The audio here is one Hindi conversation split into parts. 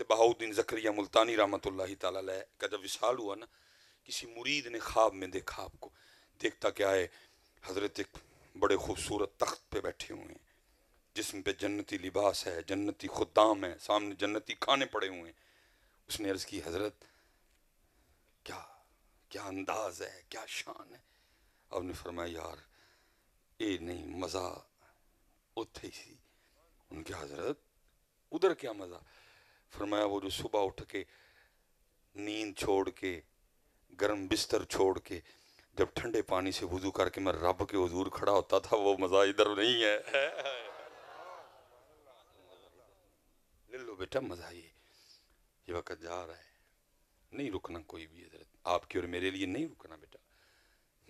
हज़रत बहाउद्दीन ज़करिया मुल्तानी रहमत ला का जब विशाल हुआ ना किसी मुरीद ने ख्वाब में देखा आपको देखता क्या है हज़रत एक बड़े खूबसूरत तख्त पे बैठे हुए हैं जिसम पे जन्नती लिबास है जन्नती खुदाम है सामने जन्नती खाने पड़े हुए हैं उसने अर्ज़ की हज़रत क्या क्या अंदाज है क्या शान है अब ने फरमाया यार ये नहीं मज़ा उत उनके हजरत उधर क्या मज़ा फरमाया वो जो सुबह उठ के नींद छोड़ के गर्म बिस्तर छोड़ के जब ठंडे पानी से वजू करके मैं रब के हजूर खड़ा होता था वो मज़ा इधर नहीं है, ले लो बेटा मज़ा ये ये वक्त जा रहा है नहीं रुकना कोई भी हजरत आपकी और मेरे लिए नहीं रुकना बेटा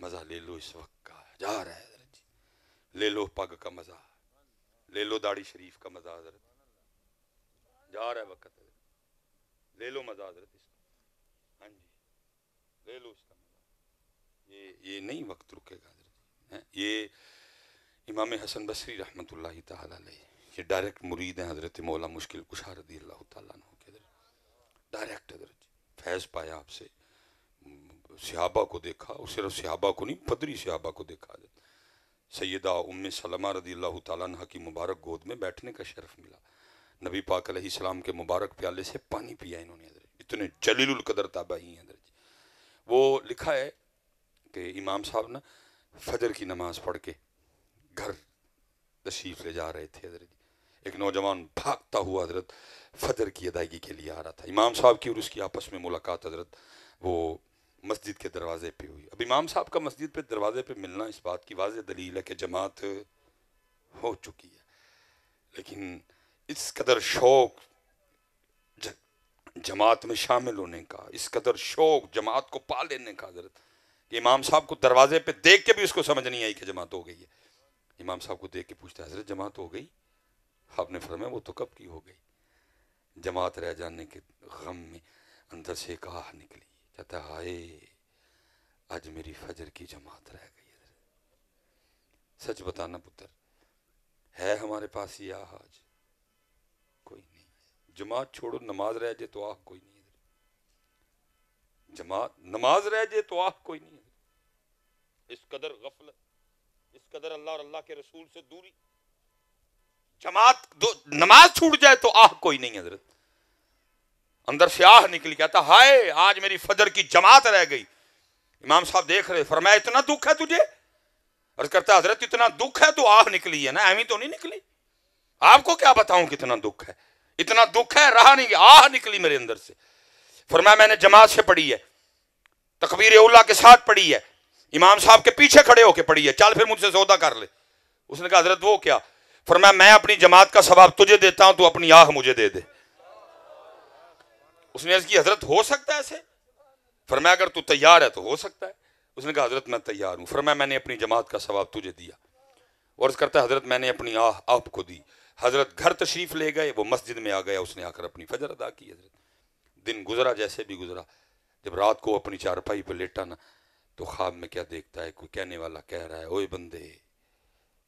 मज़ा ले लो इस वक्त का जा रहा है हजरत जी ले लो पग का मज़ा ले लो दाढ़ी शरीफ का मज़ा हजरत जा रहा है वक्त ले लो मजा हजरत इसका हाँ जी ले लो इसका मजा ये ये नहीं वक्त रुकेगा हजरत है? ये इमाम हसन बसरी रहमत ला ये डायरेक्ट मुरीद हैं हजरत मौला मुश्किल कुशा रदी अल्लाह तु के डायरेक्ट हजरत फैज़ पाया आपसे सिहाबा को देखा और सिर्फ सिहाबा को नहीं पदरी सिहाबा को देखा हजरत सैदा उम सलमा रदी अल्लाह तह की मुबारक गोद में बैठने का शरफ मिला नबी पाक अलैहिस्सलाम के मुबारक प्याले से पानी पिया इन्होंने हजरत इतने जलील कदर ताबाही हैं हजरत वो लिखा है कि इमाम साहब ना फजर की नमाज पढ़ के घर तशीफ ले जा रहे थे हजरत एक नौजवान भागता हुआ हजरत फजर की अदायगी के लिए आ रहा था इमाम साहब की और उसकी आपस में मुलाकात हजरत वो मस्जिद के दरवाजे पे हुई अब इमाम साहब का मस्जिद पे दरवाजे पे मिलना इस बात की वाज दलील है कि जमात हो चुकी है लेकिन इस कदर शौक जमात में शामिल होने का इस कदर शौक जमात को पा लेने का हजरत कि इमाम साहब को दरवाजे पे देख के भी उसको समझ नहीं आई कि जमात हो गई है इमाम साहब को देख के पूछता हजरत जमात हो गई आपने फरमाया वो तो कब की हो गई जमात रह जाने के गम में अंदर से एक आह निकली कहता हाय आज मेरी फजर की जमात रह गई सच बताना पुत्र है हमारे पास ये आह आज जमात छोड़ो नमाज रह जाए तो आह कोई नहीं जमात नमाज रह जाए तो आह कोई नहीं इस कदर गफलत इस कदर अल्लाह और अल्लाह के रसूल से दूरी जमात दो नमाज छूट जाए तो आह कोई नहीं हजरत अंदर से आह निकल गया था हाय आज मेरी फजर की जमात रह गई इमाम साहब देख रहे फरमाया इतना दुख है तुझे अर्ज करता हजरत इतना दुख है तो आह निकली है ना एवं तो नहीं निकली आपको क्या बताऊं कितना दुख है इतना दुख है रहा नहीं आह निकली मेरे अंदर से फरमाया मैंने जमात से पढ़ी है तकबीर उल्ला के साथ पढ़ी है इमाम साहब के पीछे खड़े होके पढ़ी है चल फिर मुझसे सौदा कर ले उसने कहा हजरत वो क्या फरमाया मैं अपनी जमात का सवाब तुझे देता हूं तू अपनी आह मुझे दे दे उसने इसकी हजरत हो सकता है ऐसे मैं अगर तू तैयार है तो हो सकता है उसने कहा हजरत मैं तैयार फिर मैं मैंने अपनी जमात का सवाब तुझे दिया और करता है हजरत मैंने अपनी आह आपको दी हजरत घर तशरीफ़ ले गए वो मस्जिद में आ गया उसने आकर अपनी फजर अदा की हजरत दिन गुजरा जैसे भी गुजरा जब रात को अपनी चारपाई पर लेटा ना तो ख्वाब में क्या देखता है कोई कहने वाला कह रहा है ओए बंदे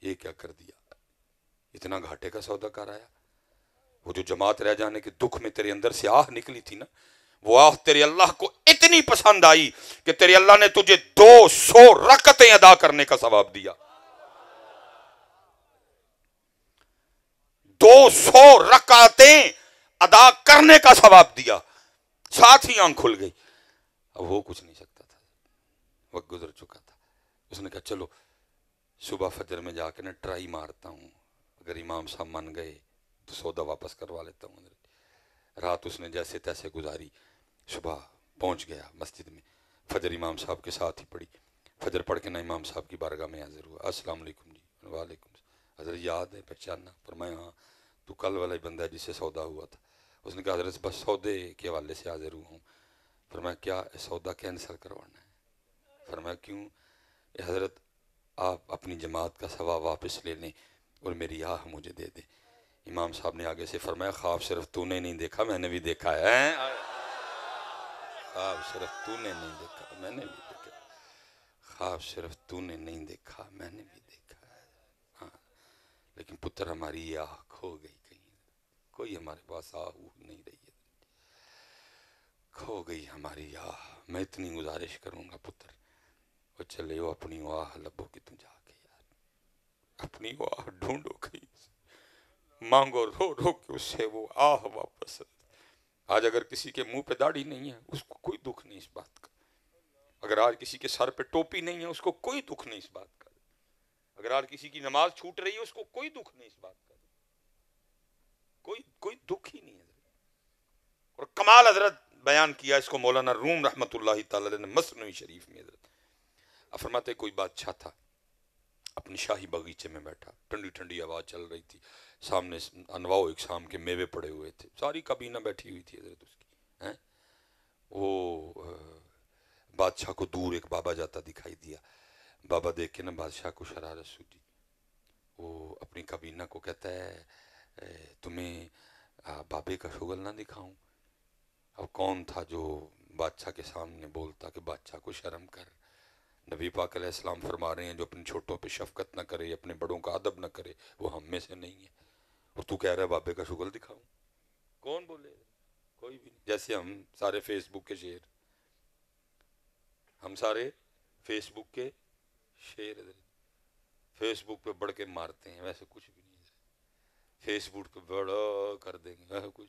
ये क्या कर दिया इतना घाटे का सौदा आया वो जो जमात रह जाने के दुख में तेरे अंदर से आह निकली थी ना वो आह तेरे अल्लाह को इतनी पसंद आई कि तेरे अल्लाह ने तुझे दो सौ रकतें अदा करने का सवाब दिया दो सौ रकाते अदा करने का सवाब दिया साथ ही आंख खुल गई अब वो कुछ नहीं सकता था वक्त गुजर चुका था उसने कहा चलो सुबह फजर में जाकर ना ट्राई मारता हूँ अगर इमाम साहब मन गए तो सौदा वापस करवा लेता हूँ रात उसने जैसे तैसे गुजारी सुबह पहुँच गया मस्जिद में फजर इमाम साहब के साथ ही पड़ी फजर पढ़ के ना इमाम साहब की बारगाह में हाजिर हुआ असलम वालेकुम जी वालेकुम हजर याद है पहचानना फरमाया हाँ तो कल वाला ही बंदा जिससे सौदा हुआ था उसने कहा हजरत बस सौदे के हवाले से हाजिर हुआ हूँ मैं क्या सौदा कैंसिल करवाना है मैं क्यों हजरत आप अपनी जमात का सवा वापस ले लें और मेरी आह मुझे दे दें इमाम साहब ने आगे से फरमाया ख्वाब सिर्फ तूने नहीं देखा मैंने भी देखा है ख्वाब सिर्फ तूने नहीं देखा मैंने भी देखा ख्वाब सिर्फ तूने नहीं देखा मैंने भी देखा है हाँ लेकिन पुत्र हमारी आह खो गई कोई हमारे पास आहू नहीं रही है खो गई हमारी आह मैं इतनी गुजारिश करूंगा पुत्र वो चले वो अपनी वाह लबो कि तुम जाके यार अपनी वाह ढूंढो कहीं मांगो रो रो के उससे वो आह वापस आज अगर किसी के मुंह पे दाढ़ी नहीं है उसको कोई दुख नहीं इस बात का अगर आज किसी के सर पे टोपी नहीं है उसको कोई दुख नहीं इस बात का अगर आज किसी की नमाज छूट रही है उसको कोई दुख नहीं इस बात का कोई कोई दुख ही नहीं है और कमाल हजरत बयान किया इसको मौलाना रूम रहमत ने मसनू शरीफ में हजरत कोई बादशाह था अपने शाही बगीचे में बैठा ठंडी ठंडी आवाज चल रही थी सामने एक इकसाम के मेवे पड़े हुए थे सारी काबीना बैठी हुई थी हजरत उसकी हैं वो बादशाह को दूर एक बाबा जाता दिखाई दिया बाबा देख के ना बादशाह को शरारत सूझी वो अपनी काबीना को कहता है तुम्हें बाबे का शुगल ना दिखाऊं अब कौन था जो बादशाह के सामने बोलता कि बादशाह को शर्म कर नबी पाक इस्लाम फरमा रहे हैं जो अपने छोटों पे शफकत ना करे अपने बड़ों का अदब ना करे वो हम में से नहीं है और तू कह रहा है बाबे का शुगल दिखाऊं कौन बोले कोई भी नहीं जैसे हम सारे फेसबुक के शेयर हम सारे फेसबुक के शेयर फेसबुक पे बढ़ के मारते हैं वैसे कुछ भी नहीं ਫੇਸਬੁੱਕ ਬੜਾ ਕਰ ਦੇਂਗੇ ਕੁਝ